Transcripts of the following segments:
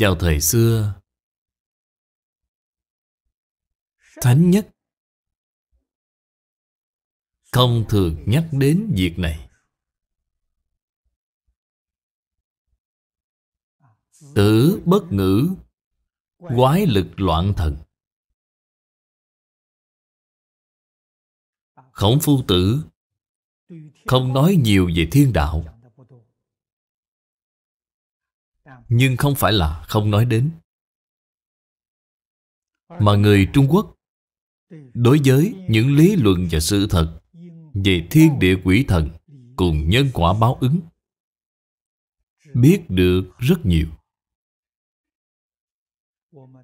vào thời xưa thánh nhất không thường nhắc đến việc này tử bất ngữ quái lực loạn thần khổng phu tử không nói nhiều về thiên đạo nhưng không phải là không nói đến. Mà người Trung Quốc đối với những lý luận và sự thật về thiên địa quỷ thần cùng nhân quả báo ứng biết được rất nhiều.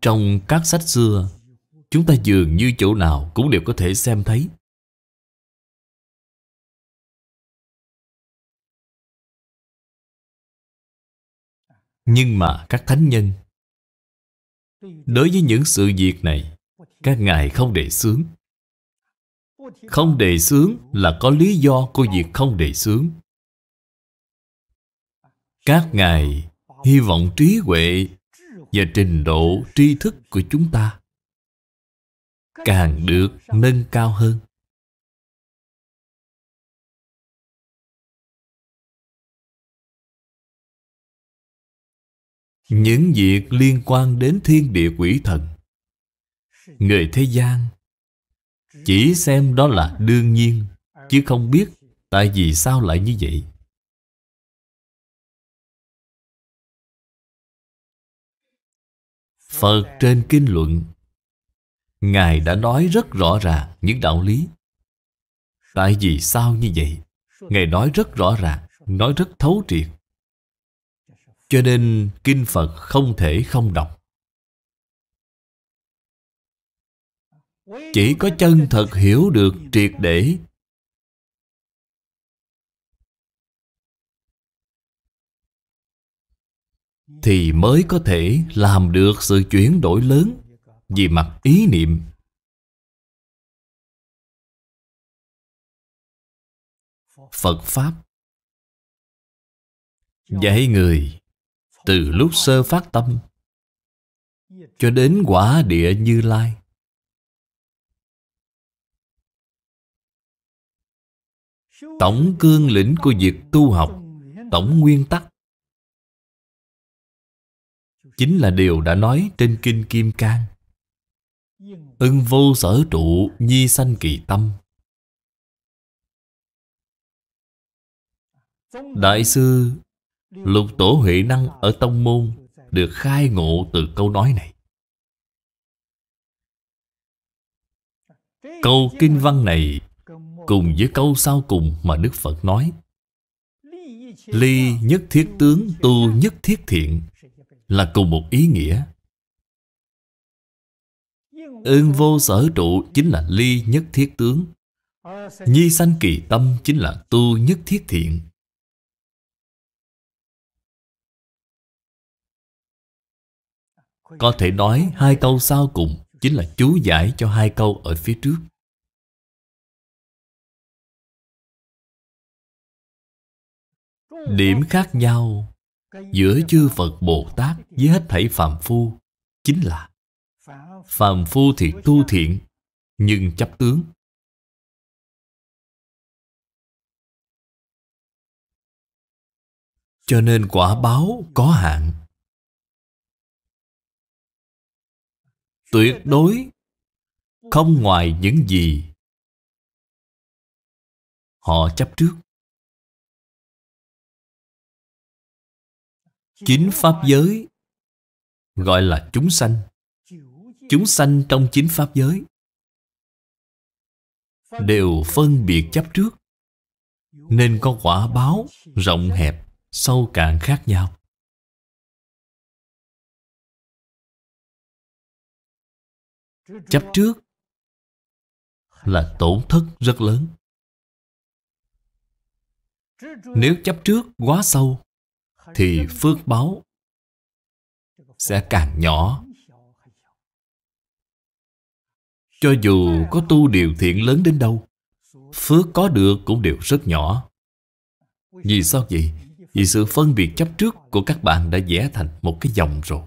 Trong các sách xưa, chúng ta dường như chỗ nào cũng đều có thể xem thấy Nhưng mà các thánh nhân Đối với những sự việc này Các ngài không đề sướng Không đề sướng là có lý do của việc không đề sướng Các ngài hy vọng trí huệ Và trình độ tri thức của chúng ta Càng được nâng cao hơn những việc liên quan đến thiên địa quỷ thần người thế gian chỉ xem đó là đương nhiên chứ không biết tại vì sao lại như vậy phật trên kinh luận ngài đã nói rất rõ ràng những đạo lý tại vì sao như vậy ngài nói rất rõ ràng nói rất thấu triệt cho nên Kinh Phật không thể không đọc Chỉ có chân thật hiểu được triệt để Thì mới có thể làm được sự chuyển đổi lớn Vì mặt ý niệm Phật Pháp Dạy người từ lúc sơ phát tâm cho đến quả địa như lai tổng cương lĩnh của việc tu học tổng nguyên tắc chính là điều đã nói trên kinh kim cang ưng vô sở trụ nhi sanh kỳ tâm đại sư Lục Tổ Huệ Năng ở Tông Môn được khai ngộ từ câu nói này. Câu kinh văn này cùng với câu sau cùng mà Đức Phật nói Ly nhất thiết tướng tu nhất thiết thiện là cùng một ý nghĩa. Ưng vô sở trụ chính là ly nhất thiết tướng. Nhi sanh kỳ tâm chính là tu nhất thiết thiện. Có thể nói hai câu sau cùng Chính là chú giải cho hai câu ở phía trước Điểm khác nhau giữa chư Phật Bồ Tát với hết thảy phàm phu chính là phàm phu thì tu thiện nhưng chấp tướng. Cho nên quả báo có hạn. tuyệt đối không ngoài những gì họ chấp trước. Chính Pháp giới gọi là chúng sanh. Chúng sanh trong chính Pháp giới đều phân biệt chấp trước nên có quả báo rộng hẹp sâu cạn khác nhau chấp trước là tổn thất rất lớn nếu chấp trước quá sâu thì phước báo sẽ càng nhỏ cho dù có tu điều thiện lớn đến đâu phước có được cũng đều rất nhỏ vì sao vậy vì sự phân biệt chấp trước của các bạn đã vẽ thành một cái dòng rồi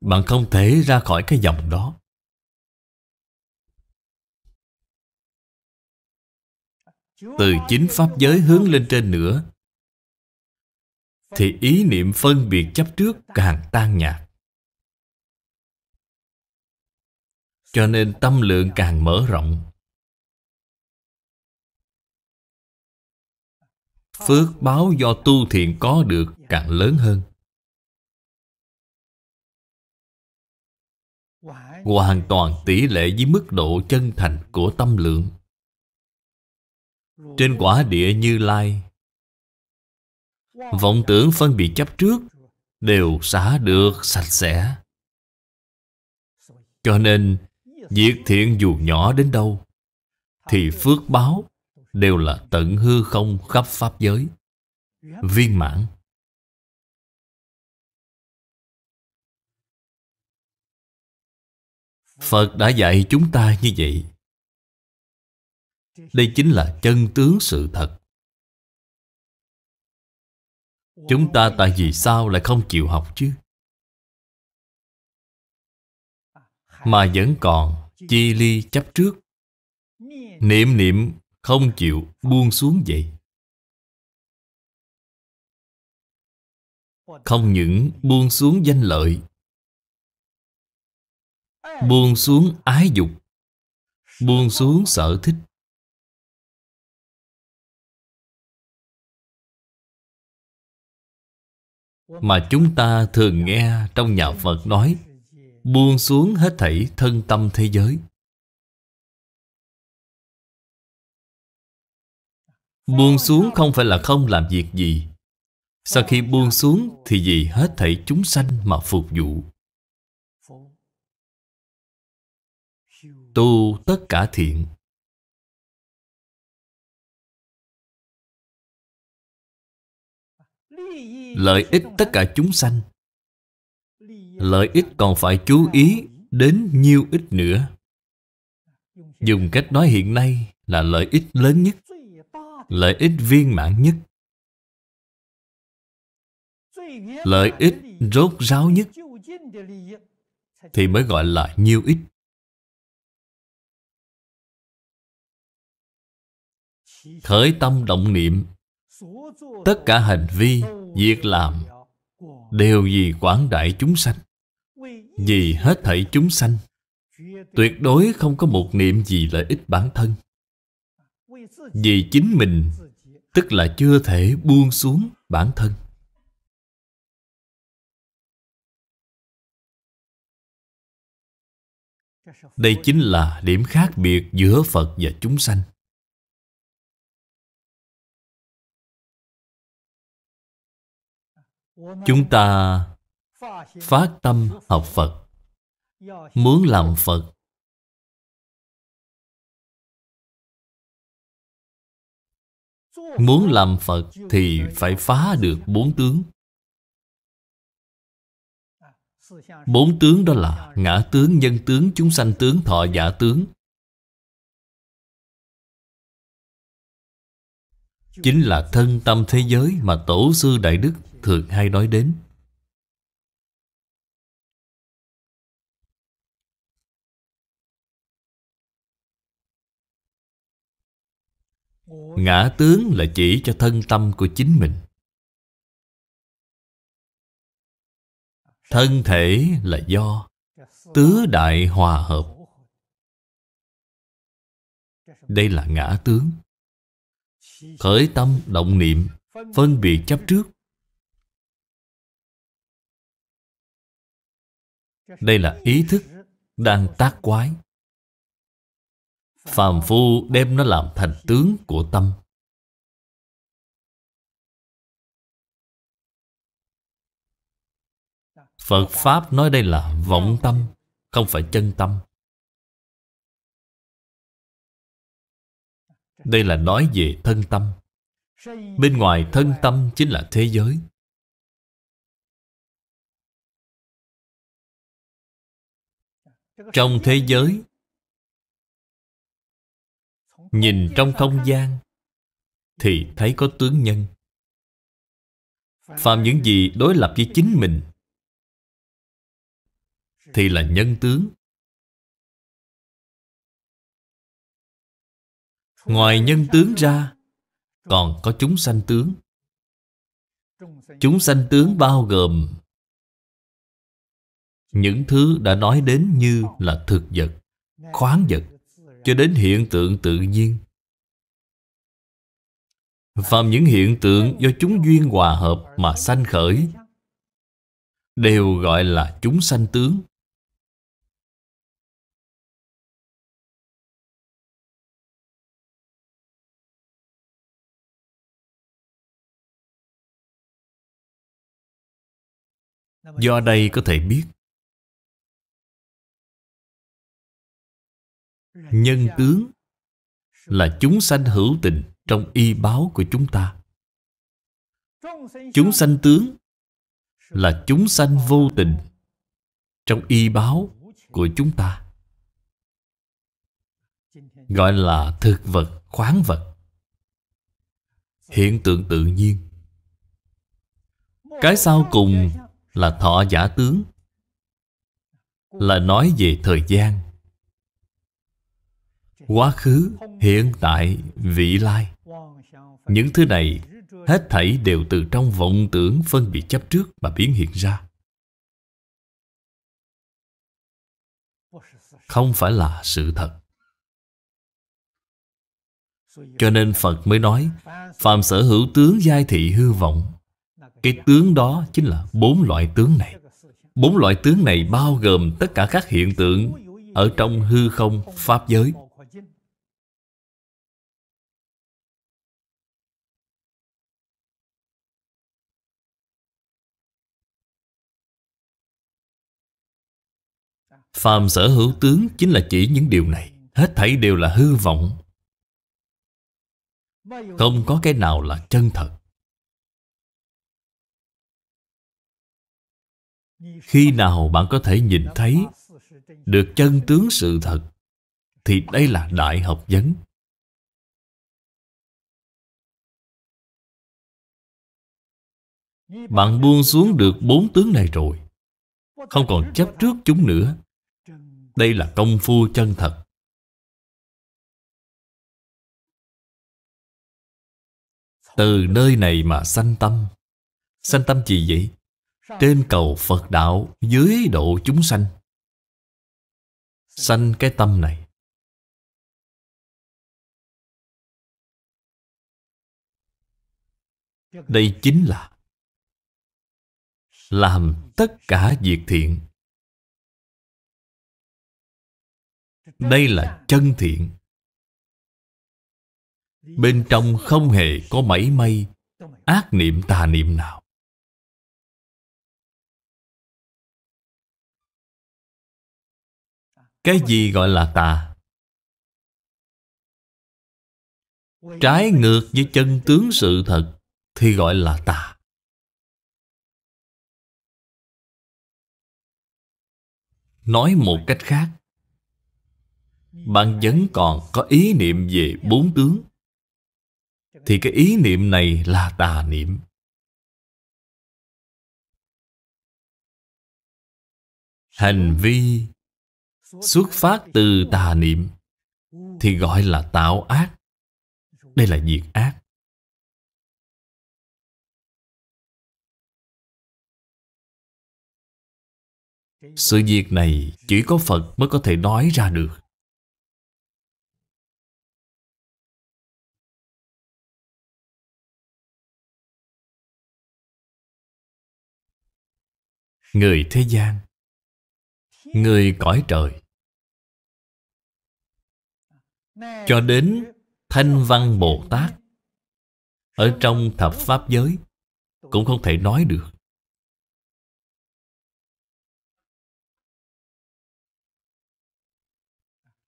bạn không thể ra khỏi cái dòng đó từ chính pháp giới hướng lên trên nữa thì ý niệm phân biệt chấp trước càng tan nhạt cho nên tâm lượng càng mở rộng phước báo do tu thiện có được càng lớn hơn hoàn toàn tỷ lệ với mức độ chân thành của tâm lượng trên quả địa Như Lai Vọng tưởng phân biệt chấp trước Đều xả được sạch sẽ Cho nên Việc thiện dù nhỏ đến đâu Thì phước báo Đều là tận hư không khắp pháp giới Viên mãn Phật đã dạy chúng ta như vậy đây chính là chân tướng sự thật Chúng ta tại vì sao lại không chịu học chứ? Mà vẫn còn chi ly chấp trước Niệm niệm không chịu buông xuống vậy Không những buông xuống danh lợi Buông xuống ái dục Buông xuống sở thích Mà chúng ta thường nghe trong nhà Phật nói Buông xuống hết thảy thân tâm thế giới Buông xuống không phải là không làm việc gì Sau khi buông xuống thì gì hết thảy chúng sanh mà phục vụ Tu tất cả thiện lợi ích tất cả chúng sanh lợi ích còn phải chú ý đến nhiêu ít nữa dùng cách nói hiện nay là lợi ích lớn nhất lợi ích viên mãn nhất lợi ích rốt ráo nhất thì mới gọi là nhiêu ích khởi tâm động niệm tất cả hành vi việc làm đều vì quảng đại chúng sanh vì hết thảy chúng sanh tuyệt đối không có một niệm gì lợi ích bản thân vì chính mình tức là chưa thể buông xuống bản thân đây chính là điểm khác biệt giữa phật và chúng sanh chúng ta phát tâm học phật muốn làm phật muốn làm phật thì phải phá được bốn tướng bốn tướng đó là ngã tướng nhân tướng chúng sanh tướng thọ giả tướng chính là thân tâm thế giới mà tổ sư đại đức thường hay nói đến. Ngã tướng là chỉ cho thân tâm của chính mình. Thân thể là do tứ đại hòa hợp. Đây là ngã tướng. Khởi tâm, động niệm, phân biệt chấp trước Đây là ý thức đang tác quái. Phàm phu đem nó làm thành tướng của tâm. Phật Pháp nói đây là vọng tâm, không phải chân tâm. Đây là nói về thân tâm. Bên ngoài thân tâm chính là thế giới. trong thế giới nhìn trong không gian thì thấy có tướng nhân phạm những gì đối lập với chính mình thì là nhân tướng ngoài nhân tướng ra còn có chúng sanh tướng chúng sanh tướng bao gồm những thứ đã nói đến như là thực vật, khoáng vật, cho đến hiện tượng tự nhiên. Phạm những hiện tượng do chúng duyên hòa hợp mà sanh khởi đều gọi là chúng sanh tướng. Do đây có thể biết nhân tướng là chúng sanh hữu tình trong y báo của chúng ta chúng sanh tướng là chúng sanh vô tình trong y báo của chúng ta gọi là thực vật khoáng vật hiện tượng tự nhiên cái sau cùng là thọ giả tướng là nói về thời gian quá khứ hiện tại vị lai những thứ này hết thảy đều từ trong vọng tưởng phân biệt chấp trước mà biến hiện ra không phải là sự thật cho nên phật mới nói phàm sở hữu tướng giai thị hư vọng cái tướng đó chính là bốn loại tướng này bốn loại tướng này bao gồm tất cả các hiện tượng ở trong hư không pháp giới Phàm sở hữu tướng chính là chỉ những điều này Hết thảy đều là hư vọng Không có cái nào là chân thật Khi nào bạn có thể nhìn thấy Được chân tướng sự thật Thì đây là đại học vấn Bạn buông xuống được bốn tướng này rồi Không còn chấp trước chúng nữa đây là công phu chân thật. Từ nơi này mà sanh tâm. Sanh tâm gì vậy? Trên cầu Phật đạo, dưới độ chúng sanh. Sanh cái tâm này. Đây chính là làm tất cả việc thiện đây là chân thiện bên trong không hề có mảy may ác niệm tà niệm nào cái gì gọi là tà trái ngược với chân tướng sự thật thì gọi là tà nói một cách khác bạn vẫn còn có ý niệm về bốn tướng thì cái ý niệm này là tà niệm hành vi xuất phát từ tà niệm thì gọi là tạo ác đây là diệt ác sự việc này chỉ có phật mới có thể nói ra được người thế gian người cõi trời cho đến thanh văn bồ tát ở trong thập pháp giới cũng không thể nói được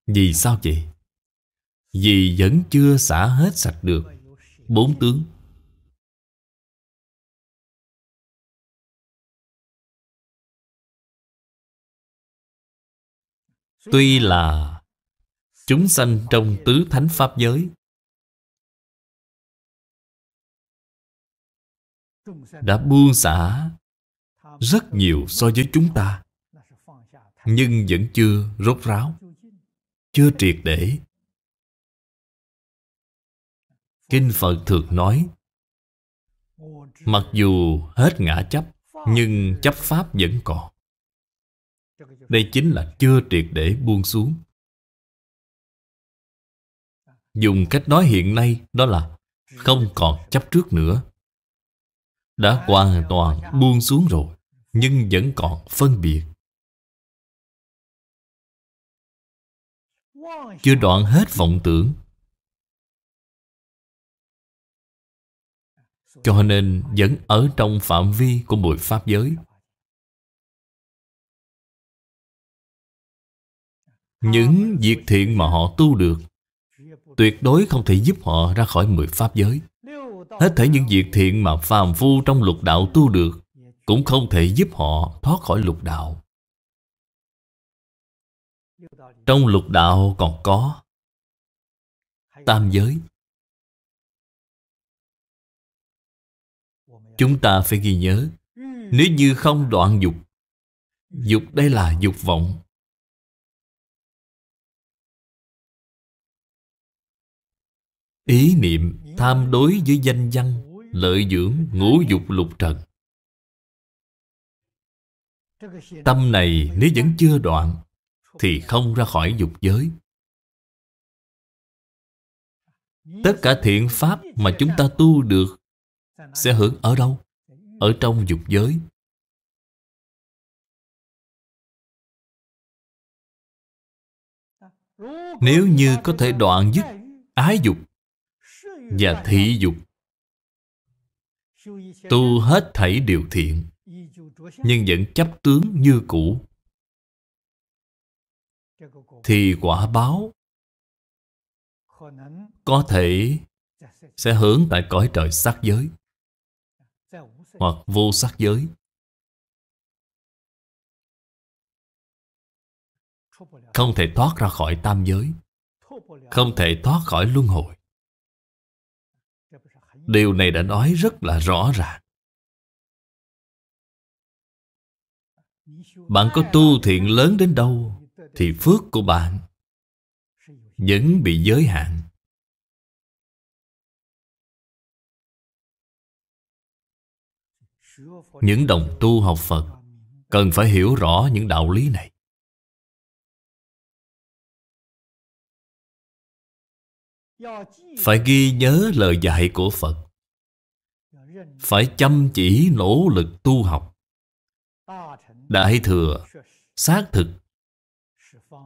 vì sao vậy vì vẫn chưa xả hết sạch được bốn tướng Tuy là chúng sanh trong tứ thánh pháp giới đã buông xả rất nhiều so với chúng ta nhưng vẫn chưa rốt ráo chưa triệt để kinh phật thường nói mặc dù hết ngã chấp nhưng chấp pháp vẫn còn đây chính là chưa triệt để buông xuống Dùng cách nói hiện nay đó là Không còn chấp trước nữa Đã hoàn toàn buông xuống rồi Nhưng vẫn còn phân biệt Chưa đoạn hết vọng tưởng Cho nên vẫn ở trong phạm vi của mười pháp giới Những việc thiện mà họ tu được Tuyệt đối không thể giúp họ ra khỏi mười pháp giới Hết thể những việc thiện mà phàm phu trong lục đạo tu được Cũng không thể giúp họ thoát khỏi lục đạo Trong lục đạo còn có Tam giới Chúng ta phải ghi nhớ Nếu như không đoạn dục Dục đây là dục vọng Ý niệm tham đối với danh văn Lợi dưỡng ngũ dục lục trần Tâm này nếu vẫn chưa đoạn Thì không ra khỏi dục giới Tất cả thiện pháp mà chúng ta tu được Sẽ hưởng ở đâu? Ở trong dục giới Nếu như có thể đoạn dứt ái dục và thị dục tu hết thảy điều thiện nhưng vẫn chấp tướng như cũ thì quả báo có thể sẽ hướng tại cõi trời sắc giới hoặc vô sắc giới không thể thoát ra khỏi tam giới không thể thoát khỏi luân hồi Điều này đã nói rất là rõ ràng. Bạn có tu thiện lớn đến đâu thì phước của bạn vẫn bị giới hạn. Những đồng tu học Phật cần phải hiểu rõ những đạo lý này. phải ghi nhớ lời dạy của phật phải chăm chỉ nỗ lực tu học đại thừa xác thực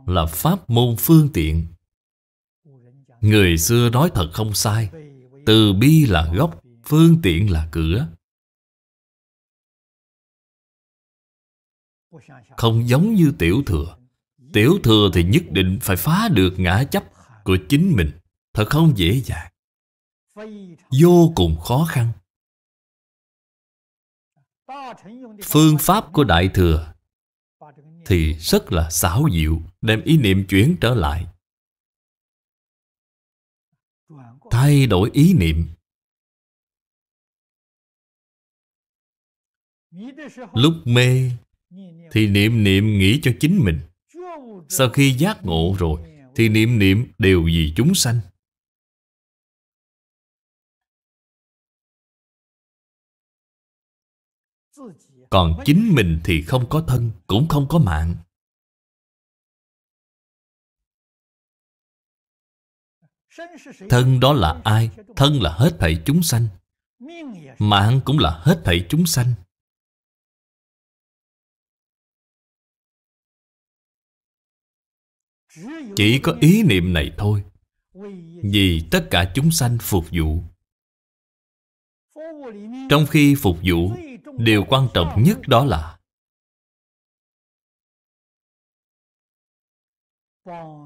là pháp môn phương tiện người xưa nói thật không sai từ bi là gốc phương tiện là cửa không giống như tiểu thừa tiểu thừa thì nhất định phải phá được ngã chấp của chính mình thật không dễ dàng vô cùng khó khăn phương pháp của đại thừa thì rất là xảo diệu đem ý niệm chuyển trở lại thay đổi ý niệm lúc mê thì niệm niệm nghĩ cho chính mình sau khi giác ngộ rồi thì niệm niệm đều vì chúng sanh còn chính mình thì không có thân cũng không có mạng thân đó là ai thân là hết thảy chúng sanh mạng cũng là hết thảy chúng sanh chỉ có ý niệm này thôi vì tất cả chúng sanh phục vụ trong khi phục vụ Điều quan trọng nhất đó là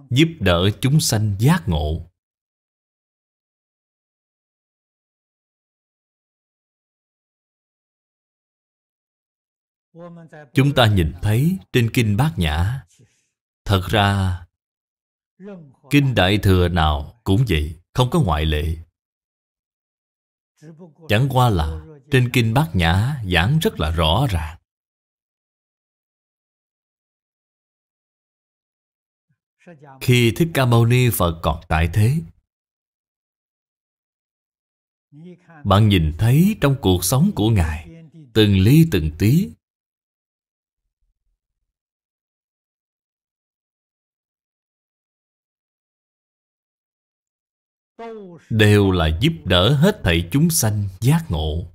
Giúp đỡ chúng sanh giác ngộ Chúng ta nhìn thấy trên Kinh Bát Nhã Thật ra Kinh Đại Thừa nào cũng vậy Không có ngoại lệ Chẳng qua là trên Kinh Bát Nhã giảng rất là rõ ràng. Khi Thích Ca Mâu Ni Phật còn tại thế, bạn nhìn thấy trong cuộc sống của Ngài, từng ly từng tí đều là giúp đỡ hết thảy chúng sanh giác ngộ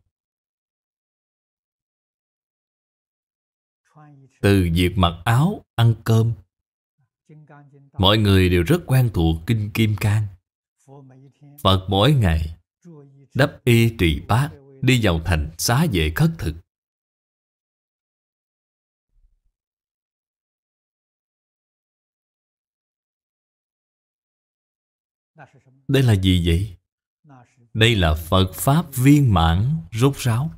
từ việc mặc áo, ăn cơm. Mọi người đều rất quen thuộc Kinh Kim Cang. Phật mỗi ngày đắp y trì bát, đi vào thành xá vệ khất thực. Đây là gì vậy? Đây là Phật Pháp viên mãn rốt ráo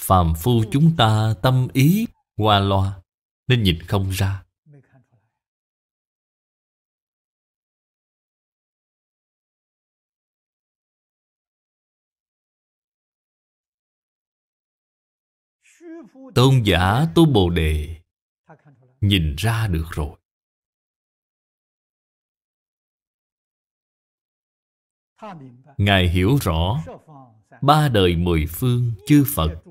phàm phu ừ. chúng ta tâm ý qua loa nên nhìn không ra tôn giả tu bồ đề nhìn ra được rồi ngài hiểu rõ ba đời mười phương chư phật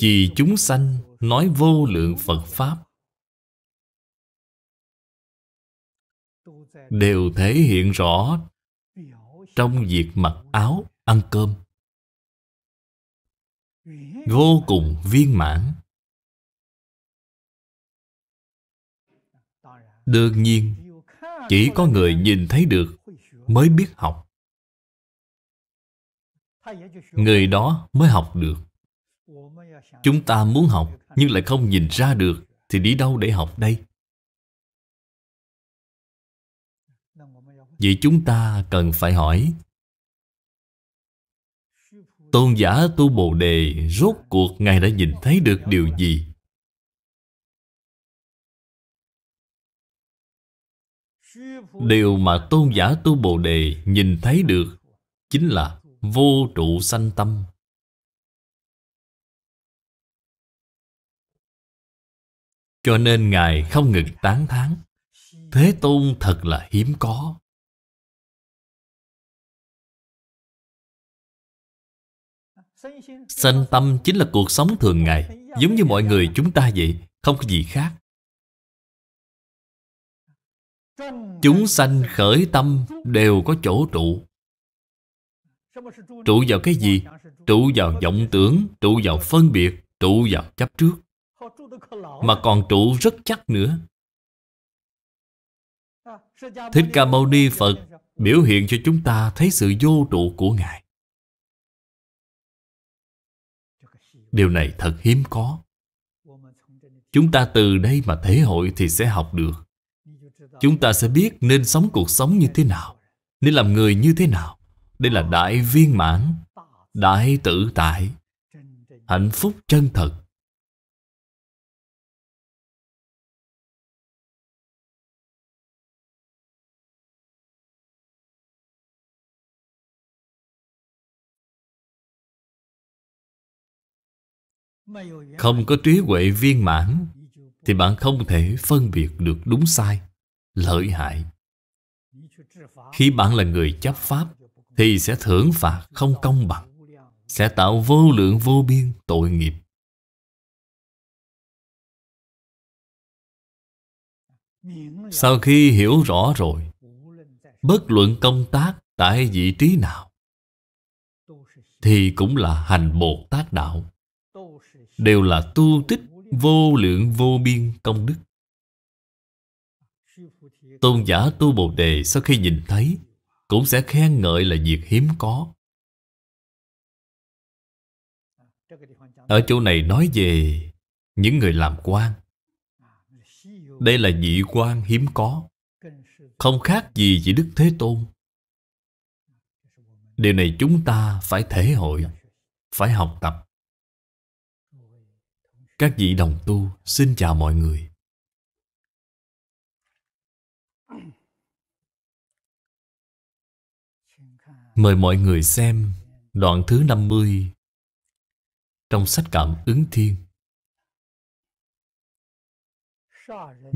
vì chúng sanh nói vô lượng Phật Pháp Đều thể hiện rõ Trong việc mặc áo, ăn cơm Vô cùng viên mãn Đương nhiên Chỉ có người nhìn thấy được Mới biết học Người đó mới học được Chúng ta muốn học nhưng lại không nhìn ra được thì đi đâu để học đây? Vậy chúng ta cần phải hỏi Tôn giả tu Bồ Đề rốt cuộc Ngài đã nhìn thấy được điều gì? Điều mà tôn giả tu Bồ Đề nhìn thấy được chính là vô trụ sanh tâm. Cho nên Ngài không ngừng tán thán Thế Tôn thật là hiếm có Sanh tâm chính là cuộc sống thường ngày Giống như mọi người chúng ta vậy Không có gì khác Chúng sanh khởi tâm đều có chỗ trụ Trụ vào cái gì? Trụ vào vọng tưởng Trụ vào phân biệt Trụ vào chấp trước mà còn trụ rất chắc nữa. À, Thích Ca Mâu Ni Phật biểu hiện cho chúng ta thấy sự vô trụ của Ngài. Điều này thật hiếm có. Chúng ta từ đây mà thể hội thì sẽ học được. Chúng ta sẽ biết nên sống cuộc sống như thế nào, nên làm người như thế nào. Đây là đại viên mãn, đại tự tại, hạnh phúc chân thật. không có trí huệ viên mãn thì bạn không thể phân biệt được đúng sai lợi hại khi bạn là người chấp pháp thì sẽ thưởng phạt không công bằng sẽ tạo vô lượng vô biên tội nghiệp sau khi hiểu rõ rồi bất luận công tác tại vị trí nào thì cũng là hành bồ tát đạo đều là tu tích vô lượng vô biên công đức. Tôn giả tu Bồ Đề sau khi nhìn thấy cũng sẽ khen ngợi là việc hiếm có. Ở chỗ này nói về những người làm quan. Đây là vị quan hiếm có. Không khác gì vị Đức Thế Tôn. Điều này chúng ta phải thể hội, phải học tập. Các vị đồng tu xin chào mọi người. Mời mọi người xem đoạn thứ 50 trong sách Cảm ứng Thiên.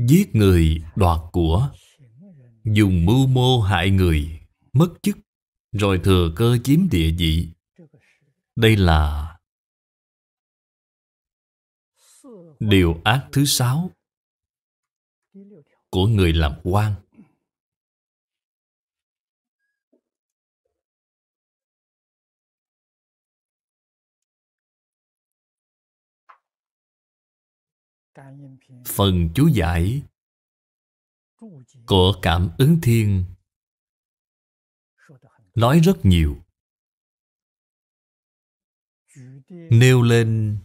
Giết người đoạt của Dùng mưu mô hại người Mất chức Rồi thừa cơ chiếm địa vị Đây là Điều ác thứ sáu của người làm quan phần chú giải của cảm ứng thiên nói rất nhiều nêu lên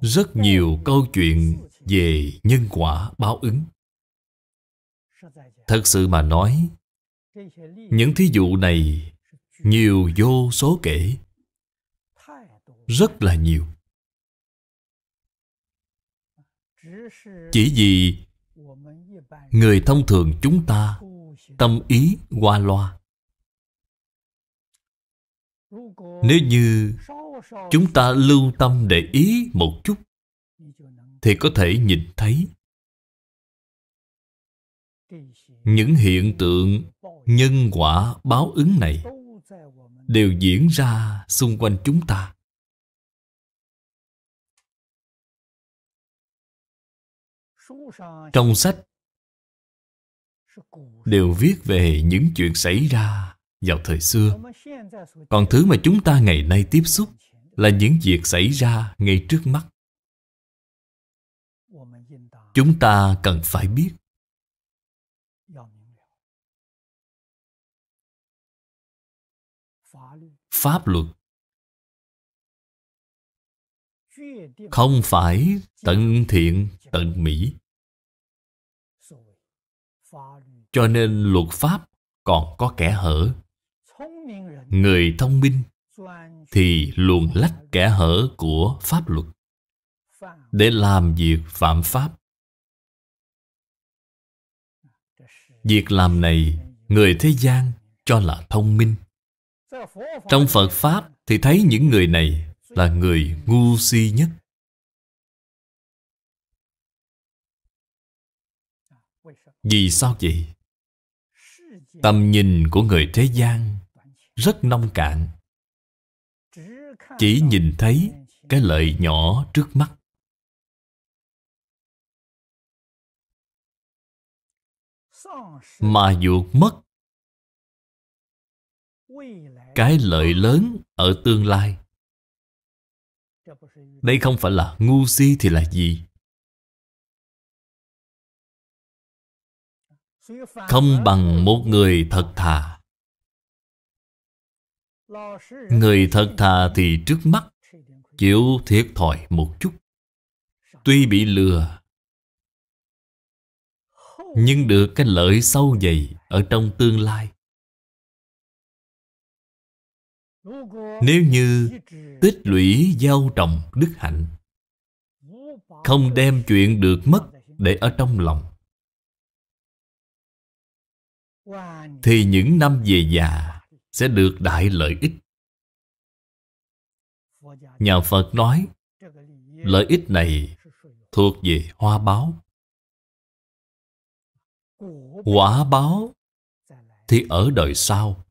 rất nhiều câu chuyện về nhân quả báo ứng thật sự mà nói những thí dụ này nhiều vô số kể rất là nhiều chỉ vì người thông thường chúng ta tâm ý qua loa nếu như chúng ta lưu tâm để ý một chút thì có thể nhìn thấy những hiện tượng nhân quả báo ứng này đều diễn ra xung quanh chúng ta trong sách đều viết về những chuyện xảy ra vào thời xưa còn thứ mà chúng ta ngày nay tiếp xúc là những việc xảy ra ngay trước mắt chúng ta cần phải biết pháp luật không phải tận thiện tận mỹ cho nên luật pháp còn có kẻ hở người thông minh thì luồn lách kẻ hở của pháp luật để làm việc phạm pháp việc làm này người thế gian cho là thông minh trong phật pháp thì thấy những người này là người ngu si nhất vì sao vậy tầm nhìn của người thế gian rất nông cạn chỉ nhìn thấy cái lợi nhỏ trước mắt mà vụt mất cái lợi lớn ở tương lai đây không phải là ngu si thì là gì không bằng một người thật thà Người thật thà thì trước mắt chịu thiệt thòi một chút. Tuy bị lừa, nhưng được cái lợi sâu dày ở trong tương lai. Nếu như tích lũy giao trồng đức hạnh, không đem chuyện được mất để ở trong lòng, thì những năm về già sẽ được đại lợi ích. Nhà Phật nói, lợi ích này thuộc về hoa báo. Quả báo thì ở đời sau.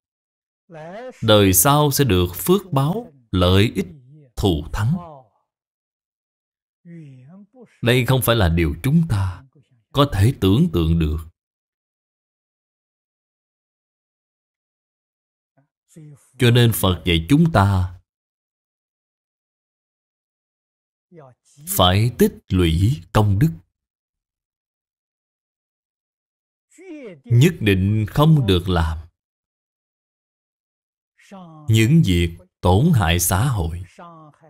Đời sau sẽ được phước báo, lợi ích, thù thắng. Đây không phải là điều chúng ta có thể tưởng tượng được. cho nên phật dạy chúng ta phải tích lũy công đức nhất định không được làm những việc tổn hại xã hội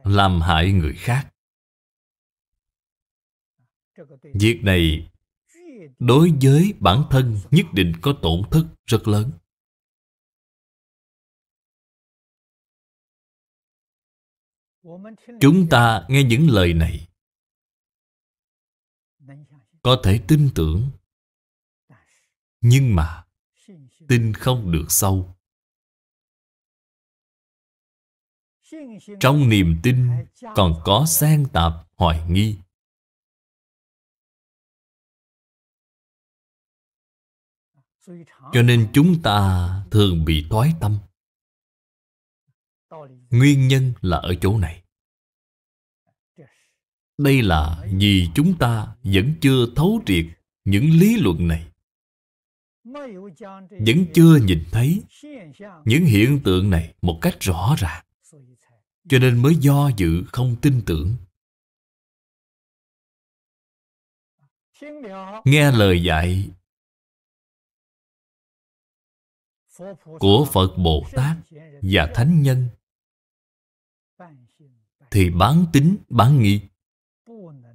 làm hại người khác việc này đối với bản thân nhất định có tổn thất rất lớn chúng ta nghe những lời này có thể tin tưởng nhưng mà tin không được sâu trong niềm tin còn có xen tạp hoài nghi cho nên chúng ta thường bị thoái tâm nguyên nhân là ở chỗ này đây là vì chúng ta vẫn chưa thấu triệt những lý luận này vẫn chưa nhìn thấy những hiện tượng này một cách rõ ràng cho nên mới do dự không tin tưởng nghe lời dạy của phật bồ tát và thánh nhân thì bán tính bán nghi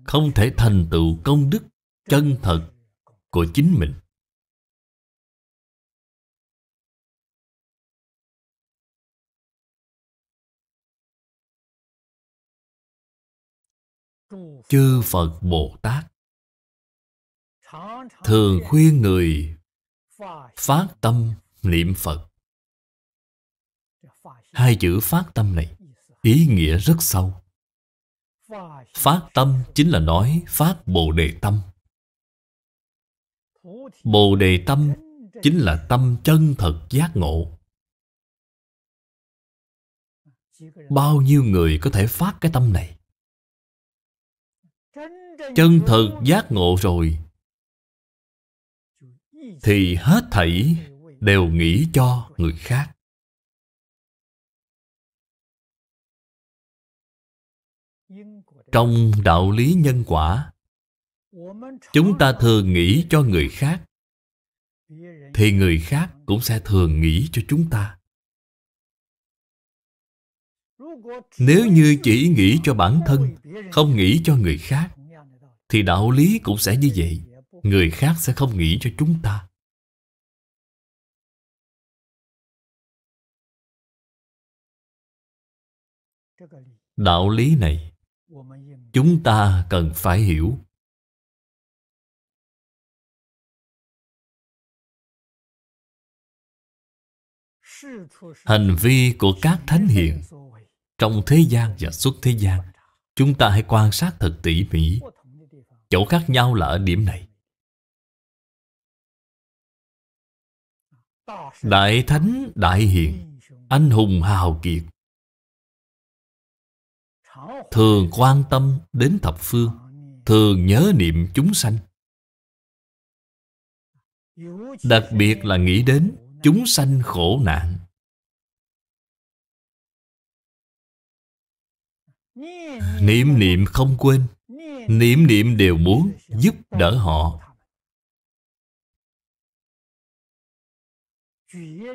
không thể thành tựu công đức chân thật của chính mình chư phật bồ tát thường khuyên người phát tâm niệm phật hai chữ phát tâm này ý nghĩa rất sâu phát tâm chính là nói phát bồ đề tâm bồ đề tâm chính là tâm chân thật giác ngộ bao nhiêu người có thể phát cái tâm này chân thật giác ngộ rồi thì hết thảy đều nghĩ cho người khác trong đạo lý nhân quả chúng ta thường nghĩ cho người khác thì người khác cũng sẽ thường nghĩ cho chúng ta nếu như chỉ nghĩ cho bản thân không nghĩ cho người khác thì đạo lý cũng sẽ như vậy người khác sẽ không nghĩ cho chúng ta đạo lý này chúng ta cần phải hiểu hành vi của các thánh hiền trong thế gian và xuất thế gian chúng ta hãy quan sát thật tỉ mỉ chỗ khác nhau là ở điểm này đại thánh đại hiền anh hùng hào kiệt thường quan tâm đến thập phương thường nhớ niệm chúng sanh đặc biệt là nghĩ đến chúng sanh khổ nạn niệm niệm không quên niệm niệm đều muốn giúp đỡ họ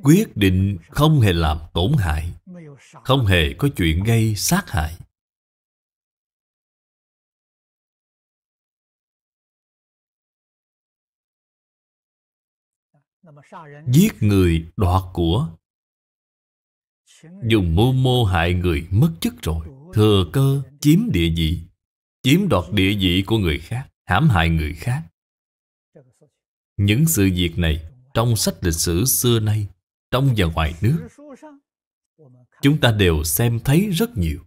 quyết định không hề làm tổn hại không hề có chuyện gây sát hại giết người đoạt của dùng mưu mô hại người mất chức rồi thừa cơ chiếm địa vị chiếm đoạt địa vị của người khác hãm hại người khác những sự việc này trong sách lịch sử xưa nay trong và ngoài nước chúng ta đều xem thấy rất nhiều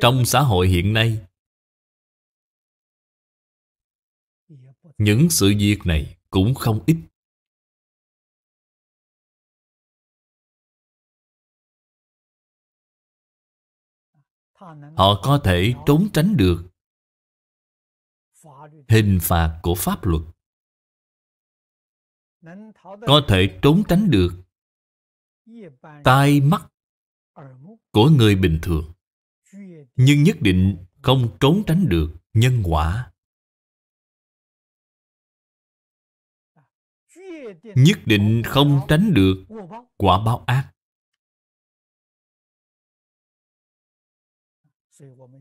trong xã hội hiện nay những sự việc này cũng không ít họ có thể trốn tránh được hình phạt của pháp luật có thể trốn tránh được tai mắt của người bình thường nhưng nhất định không trốn tránh được nhân quả nhất định không tránh được quả báo ác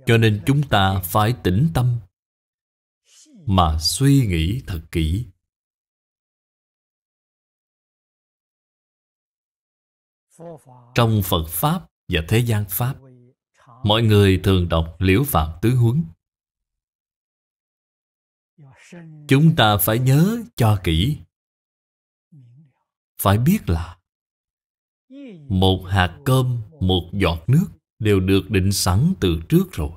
cho nên chúng ta phải tĩnh tâm mà suy nghĩ thật kỹ trong phật pháp và thế gian pháp mọi người thường đọc liễu phạm tứ huấn chúng ta phải nhớ cho kỹ phải biết là một hạt cơm một giọt nước đều được định sẵn từ trước rồi.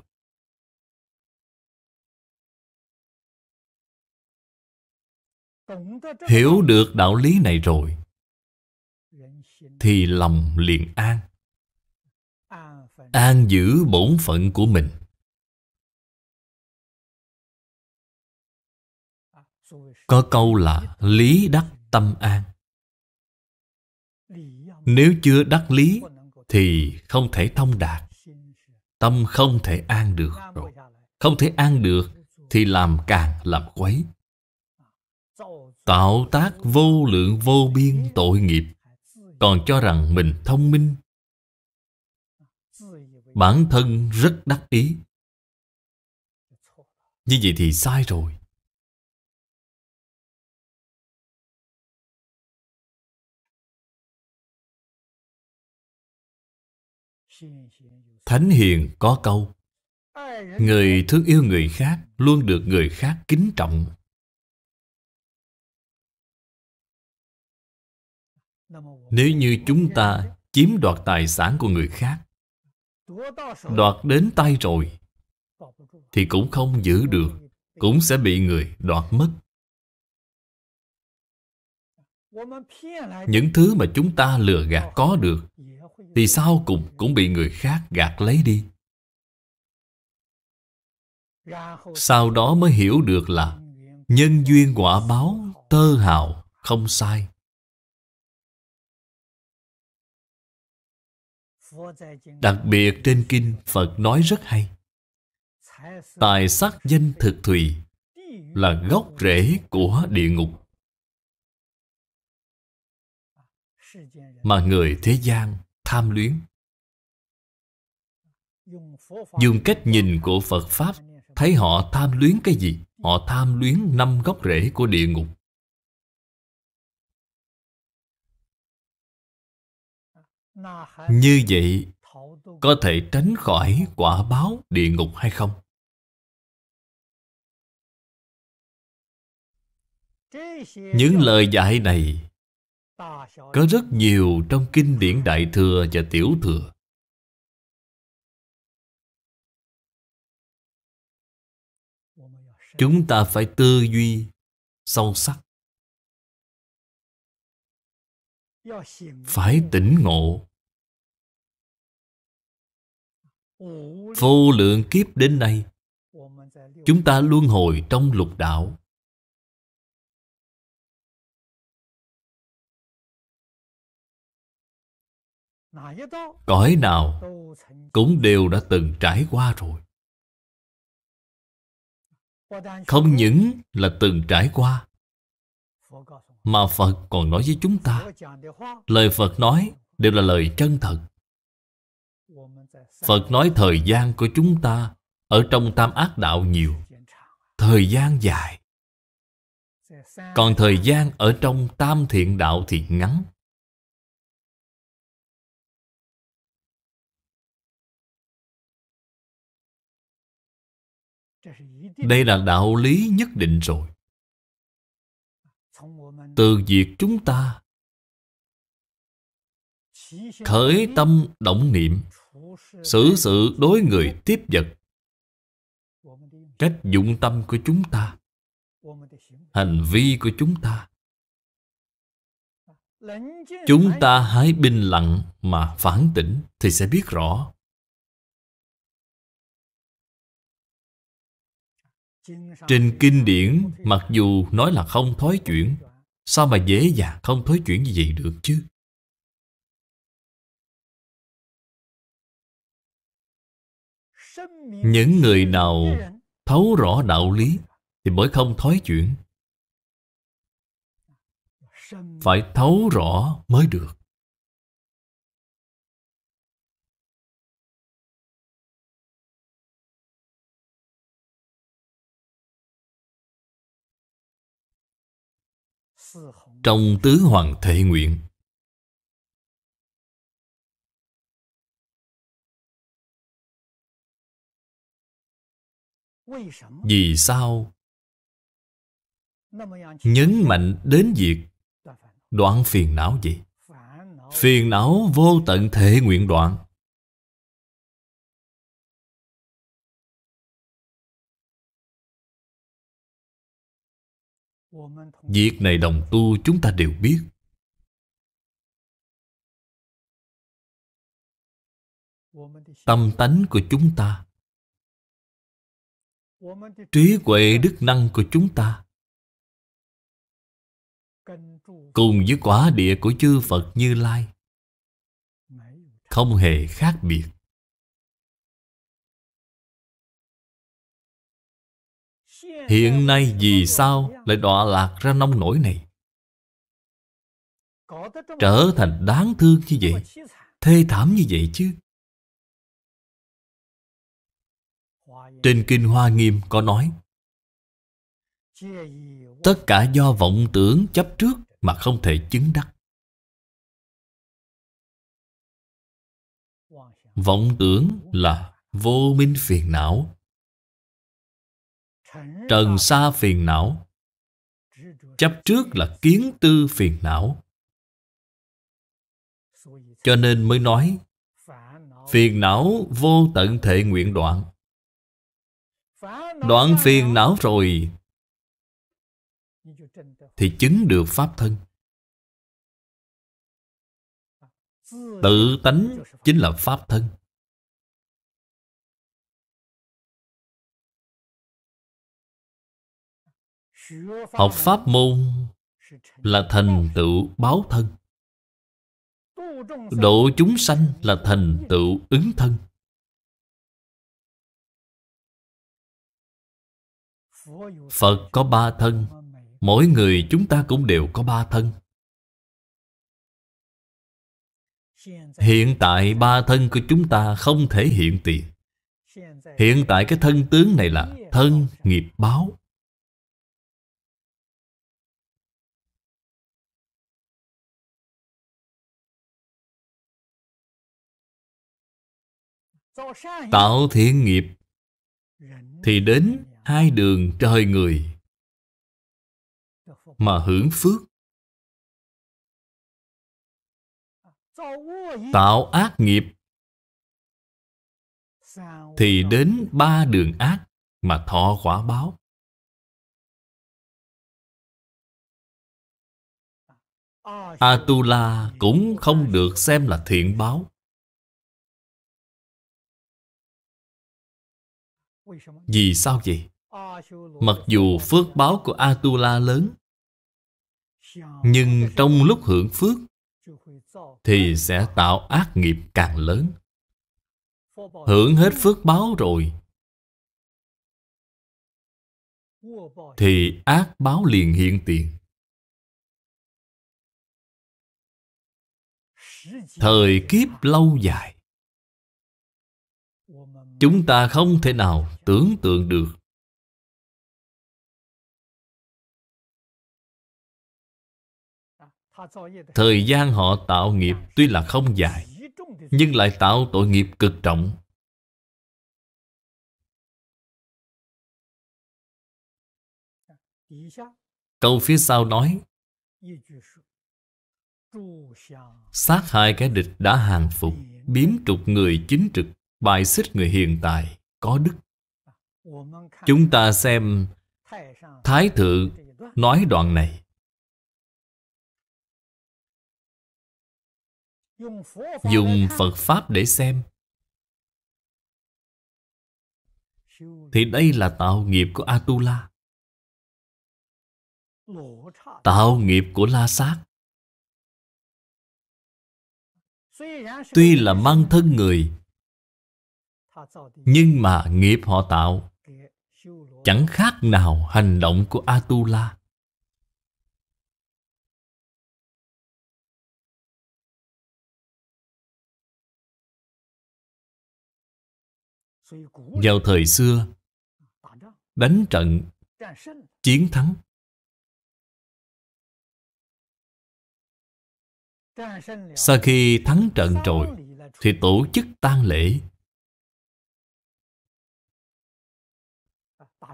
Hiểu được đạo lý này rồi Thì lòng liền an An giữ bổn phận của mình Có câu là lý đắc tâm an Nếu chưa đắc lý thì không thể thông đạt tâm không thể an được rồi không thể an được thì làm càng làm quấy tạo tác vô lượng vô biên tội nghiệp còn cho rằng mình thông minh bản thân rất đắc ý như vậy thì sai rồi Thánh Hiền có câu Người thương yêu người khác luôn được người khác kính trọng. Nếu như chúng ta chiếm đoạt tài sản của người khác, đoạt đến tay rồi, thì cũng không giữ được, cũng sẽ bị người đoạt mất. Những thứ mà chúng ta lừa gạt có được thì sau cùng cũng bị người khác gạt lấy đi Sau đó mới hiểu được là Nhân duyên quả báo tơ hào không sai Đặc biệt trên kinh Phật nói rất hay Tài sắc danh thực thùy Là gốc rễ của địa ngục Mà người thế gian tham luyến dùng cách nhìn của phật pháp thấy họ tham luyến cái gì họ tham luyến năm gốc rễ của địa ngục như vậy có thể tránh khỏi quả báo địa ngục hay không những lời dạy này có rất nhiều trong kinh điển đại thừa và tiểu thừa chúng ta phải tư duy sâu sắc phải tỉnh ngộ vô lượng kiếp đến nay chúng ta luân hồi trong lục đạo cõi nào cũng đều đã từng trải qua rồi không những là từng trải qua mà phật còn nói với chúng ta lời phật nói đều là lời chân thật phật nói thời gian của chúng ta ở trong tam ác đạo nhiều thời gian dài còn thời gian ở trong tam thiện đạo thì ngắn đây là đạo lý nhất định rồi từ việc chúng ta khởi tâm động niệm xử sự đối người tiếp vật cách dụng tâm của chúng ta hành vi của chúng ta chúng ta hãy bình lặng mà phản tỉnh thì sẽ biết rõ Trên kinh điển mặc dù nói là không thói chuyển Sao mà dễ dàng không thói chuyển như vậy được chứ Những người nào thấu rõ đạo lý Thì mới không thói chuyển Phải thấu rõ mới được trong tứ hoàng thể nguyện vì sao nhấn mạnh đến việc đoạn phiền não gì phiền não vô tận thể nguyện đoạn việc này đồng tu chúng ta đều biết tâm tánh của chúng ta trí huệ đức năng của chúng ta cùng với quả địa của chư phật như lai không hề khác biệt Hiện nay vì sao lại đọa lạc ra nông nổi này? Trở thành đáng thương như vậy Thê thảm như vậy chứ Trên Kinh Hoa Nghiêm có nói Tất cả do vọng tưởng chấp trước mà không thể chứng đắc Vọng tưởng là vô minh phiền não trần xa phiền não chấp trước là kiến tư phiền não cho nên mới nói phiền não vô tận thể nguyện đoạn đoạn phiền não rồi thì chứng được pháp thân tự tánh chính là pháp thân Học pháp môn là thành tựu báo thân Độ chúng sanh là thành tựu ứng thân Phật có ba thân Mỗi người chúng ta cũng đều có ba thân Hiện tại ba thân của chúng ta không thể hiện tiền Hiện tại cái thân tướng này là thân nghiệp báo tạo thiện nghiệp thì đến hai đường trời người mà hưởng phước tạo ác nghiệp thì đến ba đường ác mà thọ quả báo atula cũng không được xem là thiện báo Vì sao vậy? Mặc dù phước báo của Atula lớn Nhưng trong lúc hưởng phước Thì sẽ tạo ác nghiệp càng lớn Hưởng hết phước báo rồi Thì ác báo liền hiện tiền Thời kiếp lâu dài Chúng ta không thể nào tưởng tượng được Thời gian họ tạo nghiệp tuy là không dài Nhưng lại tạo tội nghiệp cực trọng Câu phía sau nói Sát hại cái địch đã hàng phục Biếm trục người chính trực bài xích người hiện tại có đức chúng ta xem thái thượng nói đoạn này dùng phật pháp để xem thì đây là tạo nghiệp của atula tạo nghiệp của la sát tuy là mang thân người nhưng mà nghiệp họ tạo Chẳng khác nào hành động của Atula Vào thời xưa Đánh trận Chiến thắng Sau khi thắng trận rồi Thì tổ chức tang lễ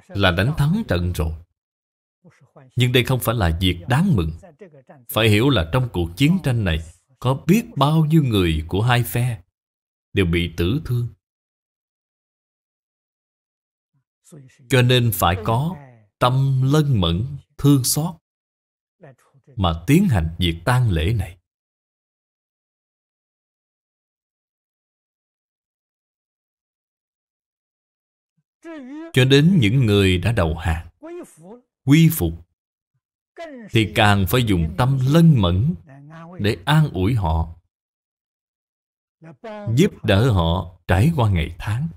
là đánh thắng trận rồi nhưng đây không phải là việc đáng mừng phải hiểu là trong cuộc chiến tranh này có biết bao nhiêu người của hai phe đều bị tử thương cho nên phải có tâm lân mẫn thương xót mà tiến hành việc tang lễ này cho đến những người đã đầu hàng quy phục thì càng phải dùng tâm lân mẫn để an ủi họ giúp đỡ họ trải qua ngày tháng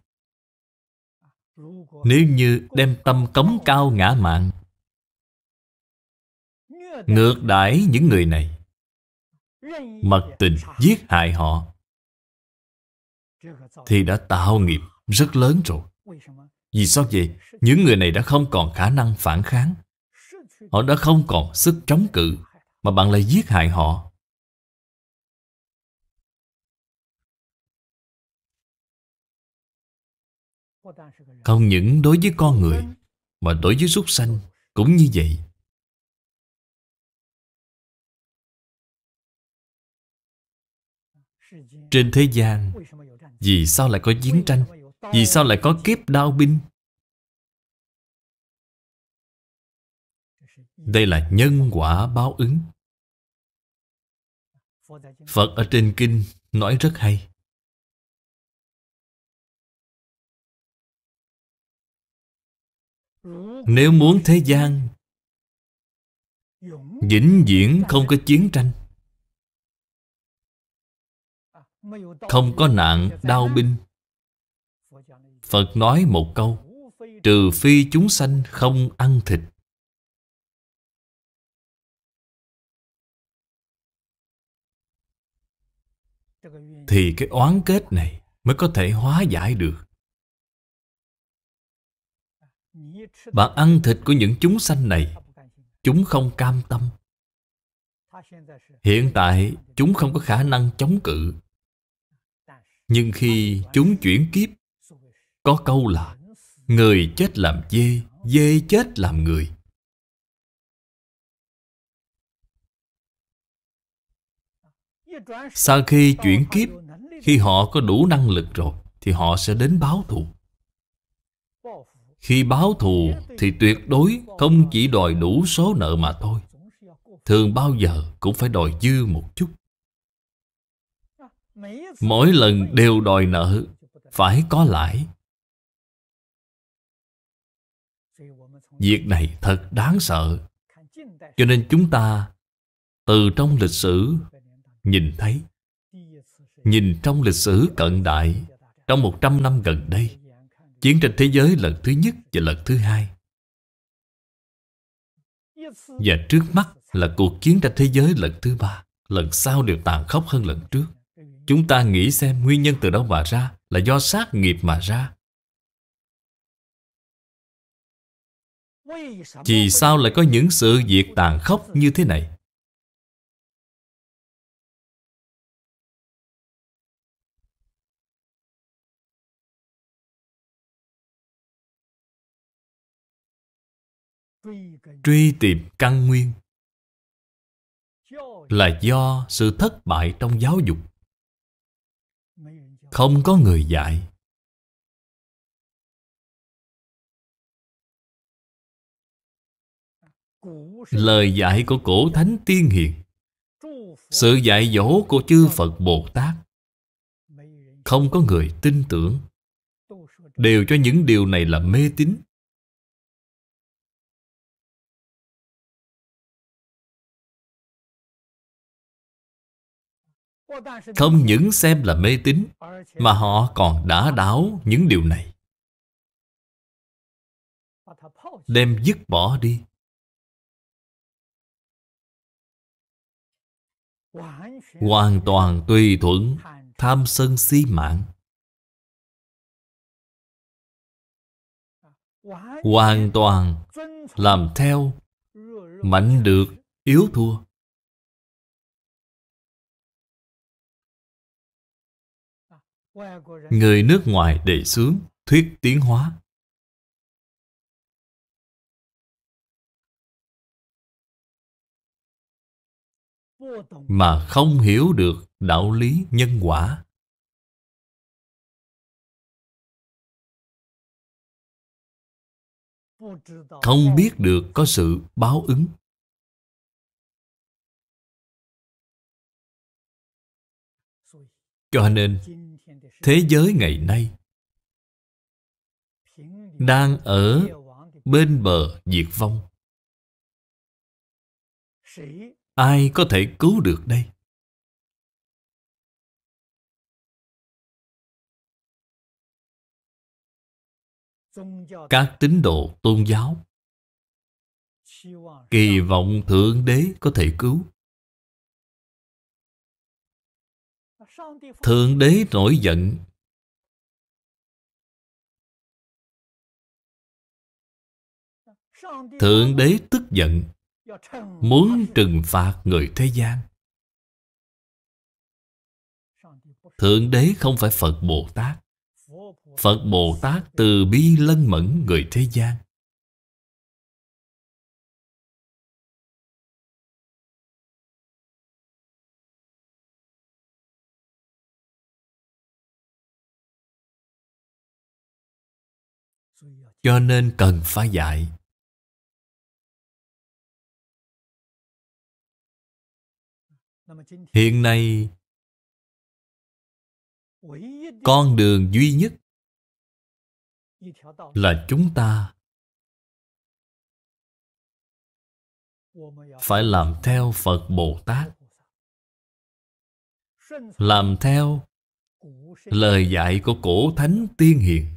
nếu như đem tâm cống cao ngã mạng ngược đãi những người này mật tình giết hại họ thì đã tạo nghiệp rất lớn rồi vì sao vậy? Những người này đã không còn khả năng phản kháng. Họ đã không còn sức chống cự mà bạn lại giết hại họ. Không những đối với con người mà đối với súc sanh cũng như vậy. Trên thế gian Vì sao lại có chiến tranh vì sao lại có kiếp đao binh? Đây là nhân quả báo ứng. Phật ở trên kinh nói rất hay. Nếu muốn thế gian vĩnh viễn không có chiến tranh không có nạn đau binh Phật nói một câu Trừ phi chúng sanh không ăn thịt Thì cái oán kết này mới có thể hóa giải được Bạn ăn thịt của những chúng sanh này Chúng không cam tâm Hiện tại chúng không có khả năng chống cự Nhưng khi chúng chuyển kiếp có câu là Người chết làm dê, dê chết làm người Sau khi chuyển kiếp Khi họ có đủ năng lực rồi Thì họ sẽ đến báo thù Khi báo thù Thì tuyệt đối không chỉ đòi đủ số nợ mà thôi Thường bao giờ cũng phải đòi dư một chút Mỗi lần đều đòi nợ Phải có lãi Việc này thật đáng sợ Cho nên chúng ta Từ trong lịch sử Nhìn thấy Nhìn trong lịch sử cận đại Trong 100 năm gần đây Chiến tranh thế giới lần thứ nhất và lần thứ hai Và trước mắt là cuộc chiến tranh thế giới lần thứ ba Lần sau đều tàn khốc hơn lần trước Chúng ta nghĩ xem nguyên nhân từ đâu mà ra Là do sát nghiệp mà ra Vì sao lại có những sự việc tàn khốc như thế này? Truy tìm căn nguyên là do sự thất bại trong giáo dục không có người dạy lời dạy của cổ thánh tiên hiền sự dạy dỗ của chư phật bồ tát không có người tin tưởng đều cho những điều này là mê tín không những xem là mê tín mà họ còn đã đáo những điều này đem dứt bỏ đi hoàn toàn tùy thuận tham sân si mạng hoàn toàn làm theo mạnh được yếu thua người nước ngoài đề xướng thuyết tiến hóa mà không hiểu được đạo lý nhân quả không biết được có sự báo ứng cho nên thế giới ngày nay đang ở bên bờ diệt vong ai có thể cứu được đây? Các tín đồ tôn giáo kỳ vọng Thượng Đế có thể cứu. Thượng Đế nổi giận Thượng Đế tức giận muốn trừng phạt người thế gian thượng đế không phải phật bồ tát phật bồ tát từ bi lân mẫn người thế gian cho nên cần phải dạy hiện nay con đường duy nhất là chúng ta phải làm theo phật bồ tát làm theo lời dạy của cổ thánh tiên hiền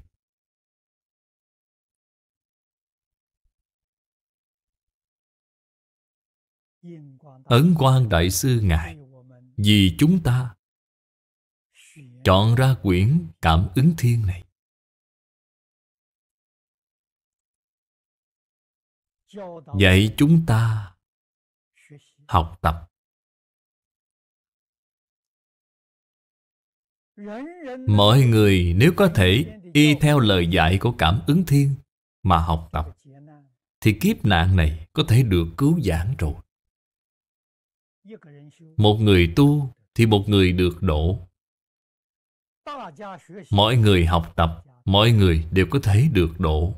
Ấn quan Đại Sư Ngài Vì chúng ta Chọn ra quyển Cảm ứng Thiên này Dạy chúng ta Học tập Mọi người nếu có thể y theo lời dạy của cảm ứng thiên mà học tập thì kiếp nạn này có thể được cứu giãn rồi một người tu thì một người được độ mọi người học tập mọi người đều có thể được độ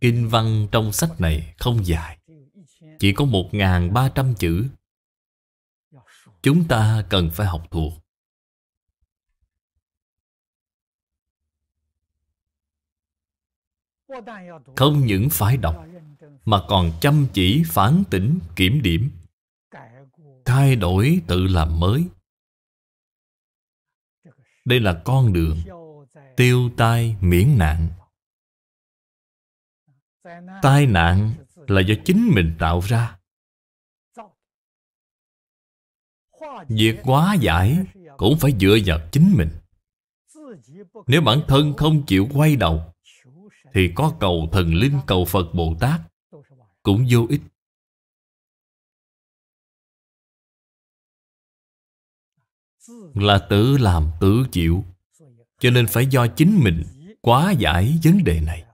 kinh văn trong sách này không dài chỉ có một ba trăm chữ chúng ta cần phải học thuộc Không những phải đọc Mà còn chăm chỉ phán tỉnh kiểm điểm Thay đổi tự làm mới Đây là con đường Tiêu tai miễn nạn Tai nạn là do chính mình tạo ra Việc quá giải cũng phải dựa vào chính mình Nếu bản thân không chịu quay đầu thì có cầu thần linh cầu Phật Bồ Tát Cũng vô ích Là tự làm tự chịu Cho nên phải do chính mình quá giải vấn đề này